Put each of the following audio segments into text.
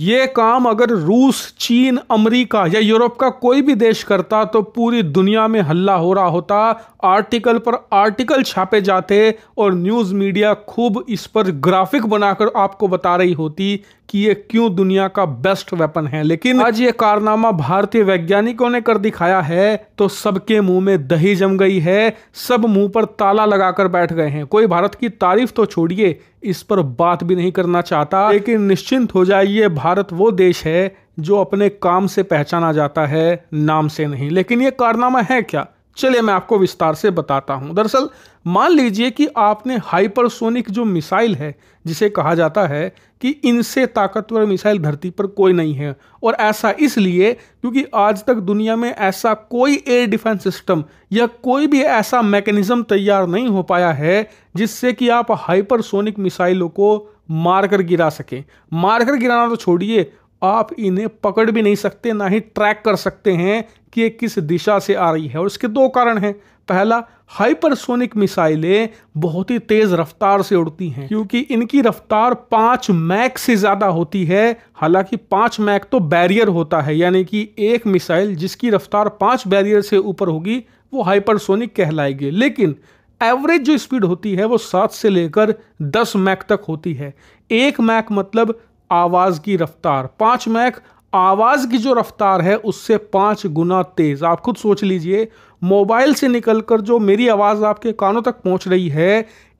ये काम अगर रूस चीन अमेरिका या यूरोप का कोई भी देश करता तो पूरी दुनिया में हल्ला हो रहा होता आर्टिकल पर आर्टिकल छापे जाते और न्यूज़ मीडिया खूब इस पर ग्राफिक बनाकर आपको बता रही होती कि ये क्यों दुनिया का बेस्ट वेपन है लेकिन आज ये कारनामा भारतीय वैज्ञानिकों ने कर दिखाया है तो सबके मुंह में दही जम गई है सब मुंह पर ताला लगाकर बैठ गए हैं कोई भारत की तारीफ तो छोड़िए इस पर बात भी नहीं करना चाहता लेकिन निश्चिंत हो जाइए भारत वो देश है जो अपने काम से पहचाना जाता है नाम से नहीं लेकिन ये कारनामा है क्या चलिए मैं आपको विस्तार से बताता हूँ दरअसल मान लीजिए कि आपने हाइपरसोनिक जो मिसाइल है जिसे कहा जाता है कि इनसे ताकतवर मिसाइल धरती पर कोई नहीं है और ऐसा इसलिए क्योंकि आज तक दुनिया में ऐसा कोई एयर डिफेंस सिस्टम या कोई भी ऐसा मैकेनिज्म तैयार नहीं हो पाया है जिससे कि आप हाइपरसोनिक मिसाइलों को मारकर गिरा सकें मारकर गिराना तो छोड़िए आप इन्हें पकड़ भी नहीं सकते ना ही ट्रैक कर सकते हैं कि ये किस दिशा से आ रही है और इसके दो कारण हैं पहला हाइपरसोनिक मिसाइलें बहुत ही तेज़ रफ्तार से उड़ती हैं क्योंकि इनकी रफ्तार पाँच मैक से ज़्यादा होती है हालांकि पाँच मैक तो बैरियर होता है यानी कि एक मिसाइल जिसकी रफ्तार पाँच बैरियर से ऊपर होगी वो हाइपरसोनिक कहलाएगी लेकिन एवरेज जो स्पीड होती है वो सात से लेकर दस मैक तक होती है एक मैक मतलब आवाज़ की रफ्तार पाँच मैक आवाज़ की जो रफ्तार है उससे पाँच गुना तेज़ आप खुद सोच लीजिए मोबाइल से निकलकर जो मेरी आवाज़ आपके कानों तक पहुंच रही है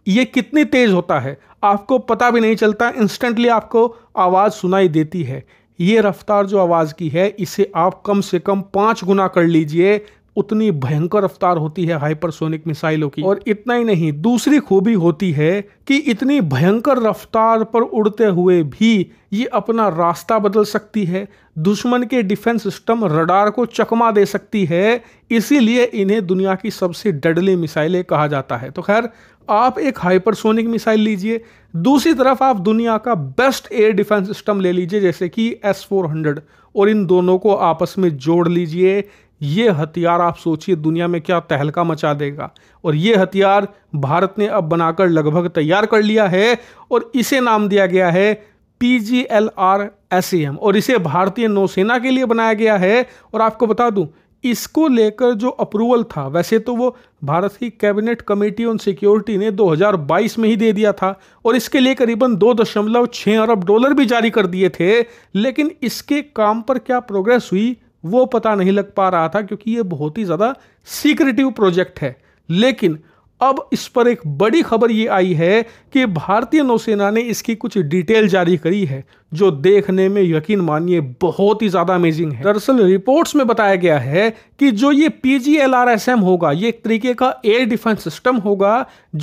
ये कितनी तेज़ होता है आपको पता भी नहीं चलता इंस्टेंटली आपको आवाज़ सुनाई देती है ये रफ्तार जो आवाज़ की है इसे आप कम से कम पाँच गुना कर लीजिए उतनी भयंकर रफ्तार होती है हाइपरसोनिक मिसाइलों की और इतना ही नहीं दूसरी खूबी होती है कि इतनी भयंकर रफ्तार पर उड़ते हुए भी ये अपना रास्ता बदल सकती है दुश्मन के डिफेंस सिस्टम रडार को चकमा दे सकती है इसीलिए इन्हें दुनिया की सबसे डडली मिसाइलें कहा जाता है तो खैर आप एक हाइपरसोनिक मिसाइल लीजिए दूसरी तरफ आप दुनिया का बेस्ट एयर डिफेंस सिस्टम ले लीजिए जैसे कि एस फोर हंड्रेड और इन दोनों को आपस में जोड़ लीजिए ये हथियार आप सोचिए दुनिया में क्या तहलका मचा देगा और ये हथियार भारत ने अब बनाकर लगभग तैयार कर लिया है और इसे नाम दिया गया है P G L R S M और इसे भारतीय नौसेना के लिए बनाया गया है और आपको बता दूं इसको लेकर जो अप्रूवल था वैसे तो वो भारत की कैबिनेट कमेटी ऑन सिक्योरिटी ने 2022 में ही दे दिया था और इसके लिए करीबन दो दशमलव छः अरब डॉलर भी जारी कर दिए थे लेकिन इसके काम पर क्या प्रोग्रेस हुई वो पता नहीं लग पा रहा था क्योंकि ये बहुत ही ज़्यादा सीक्रेटिव प्रोजेक्ट है लेकिन अब इस पर एक बड़ी खबर ये आई है कि भारतीय नौसेना ने इसकी कुछ डिटेल जारी करी है जो देखने में यकीन मानिए बहुत ही ज़्यादा अमेजिंग है दरअसल रिपोर्ट्स में बताया गया है कि जो ये P G L R S M होगा ये एक तरीके का एयर डिफेंस सिस्टम होगा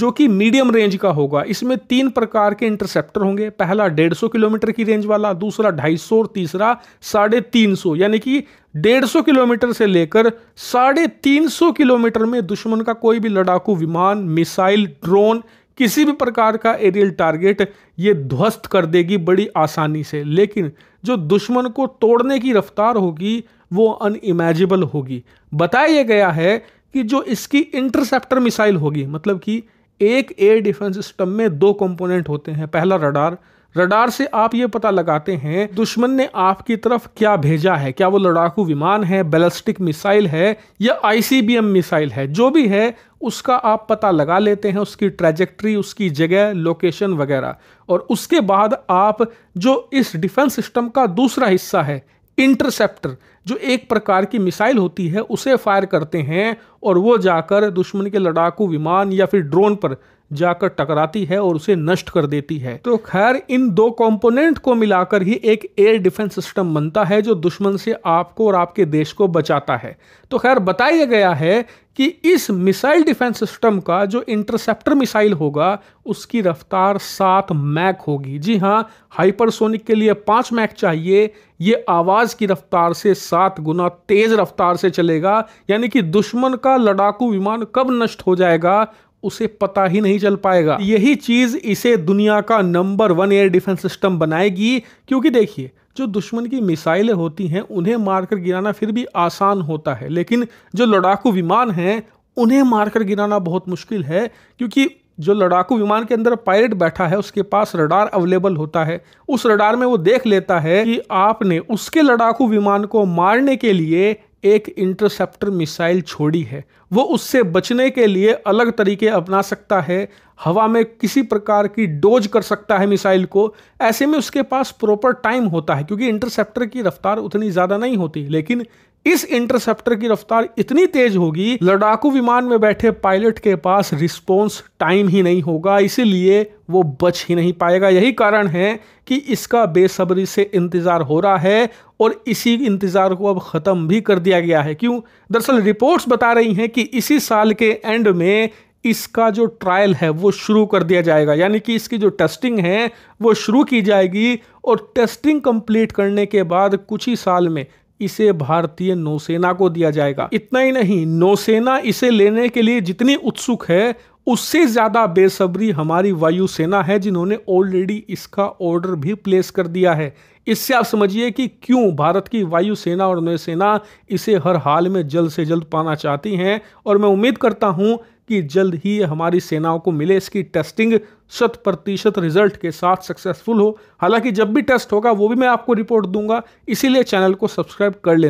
जो कि मीडियम रेंज का होगा इसमें तीन प्रकार के इंटरसेप्टर होंगे पहला डेढ़ सौ किलोमीटर की रेंज वाला दूसरा ढाई सौ और तीसरा साढ़े तीन सौ यानी कि 150 किलोमीटर से लेकर साढ़े तीन सौ किलोमीटर में दुश्मन का कोई भी लड़ाकू विमान मिसाइल ड्रोन किसी भी प्रकार का एरियल टारगेट ये ध्वस्त कर देगी बड़ी आसानी से लेकिन जो दुश्मन को तोड़ने की रफ्तार होगी वो अनइमेजिबल होगी बताया गया है कि जो इसकी इंटरसेप्टर मिसाइल होगी मतलब कि एक एयर डिफेंस सिस्टम में दो कंपोनेंट होते हैं पहला रडार रडार से आप ये पता लगाते हैं दुश्मन ने आपकी तरफ क्या भेजा है क्या वो लड़ाकू विमान है बैलिस्टिक मिसाइल है या आईसीबीएम मिसाइल है जो भी है उसका आप पता लगा लेते हैं उसकी ट्रैजेक्ट्री उसकी जगह लोकेशन वगैरह और उसके बाद आप जो इस डिफेंस सिस्टम का दूसरा हिस्सा है इंटरसेप्टर जो एक प्रकार की मिसाइल होती है उसे फायर करते हैं और वो जाकर दुश्मन के लड़ाकू विमान या फिर ड्रोन पर जाकर टकराती है और उसे नष्ट कर देती है तो खैर इन दो कंपोनेंट को मिलाकर ही एक एयर डिफेंस सिस्टम बनता है जो दुश्मन से आपको और आपके देश को बचाता है तो खैर बताया गया है कि इस मिसाइल डिफेंस सिस्टम का जो इंटरसेप्टर मिसाइल होगा उसकी रफ्तार सात मैक होगी जी हाँ हाइपरसोनिक के लिए पांच मैक चाहिए ये आवाज़ की रफ्तार से सात गुना तेज़ रफ्तार से चलेगा यानी कि दुश्मन का लड़ाकू विमान कब नष्ट हो जाएगा उसे पता ही नहीं चल पाएगा यही चीज इसे दुनिया का number one air defence system बनाएगी क्योंकि देखिए जो दुश्मन की मिसाइलें होती हैं उन्हें मारकर गिराना फिर भी आसान होता है लेकिन जो लड़ाकू विमान हैं उन्हें मारकर गिराना बहुत मुश्किल है क्योंकि जो लड़ाकू विमान के अंदर पायलट बैठा है उसके पास रडार अवेलेबल होता है उस रडार में वो देख लेता है कि आपने उसके लड़ाकू विमान को मारने के लिए एक इंटरसेप्टर मिसाइल छोड़ी है वो उससे बचने के लिए अलग तरीके अपना सकता है हवा में किसी प्रकार की डोज कर सकता है मिसाइल को ऐसे में उसके पास प्रॉपर टाइम होता है क्योंकि इंटरसेप्टर की रफ्तार उतनी ज़्यादा नहीं होती लेकिन इस इंटरसेप्टर की रफ्तार इतनी तेज होगी लड़ाकू विमान में बैठे पायलट के पास रिस्पॉन्स टाइम ही नहीं होगा इसीलिए वो बच ही नहीं पाएगा यही कारण है कि इसका बेसब्री से इंतज़ार हो रहा है और इसी इंतज़ार को अब ख़त्म भी कर दिया गया है क्यों दरअसल रिपोर्ट्स बता रही हैं कि इसी साल के एंड में इसका जो ट्रायल है वो शुरू कर दिया जाएगा यानी कि इसकी जो टेस्टिंग है वो शुरू की जाएगी और टेस्टिंग कंप्लीट करने के बाद कुछ ही साल में इसे भारतीय नौसेना को दिया जाएगा इतना ही नहीं नौसेना इसे लेने के लिए जितनी उत्सुक है उससे ज़्यादा बेसब्री हमारी वायुसेना है जिन्होंने ऑलरेडी इसका ऑर्डर भी प्लेस कर दिया है इससे आप समझिए कि क्यों भारत की वायुसेना और नौसेना इसे हर हाल में जल्द से जल्द पाना चाहती हैं और मैं उम्मीद करता हूं कि जल्द ही हमारी सेनाओं को मिले इसकी टेस्टिंग शत प्रतिशत रिजल्ट के साथ सक्सेसफुल हो हालांकि जब भी टेस्ट होगा वो भी मैं आपको रिपोर्ट दूंगा इसीलिए चैनल को सब्सक्राइब कर लेना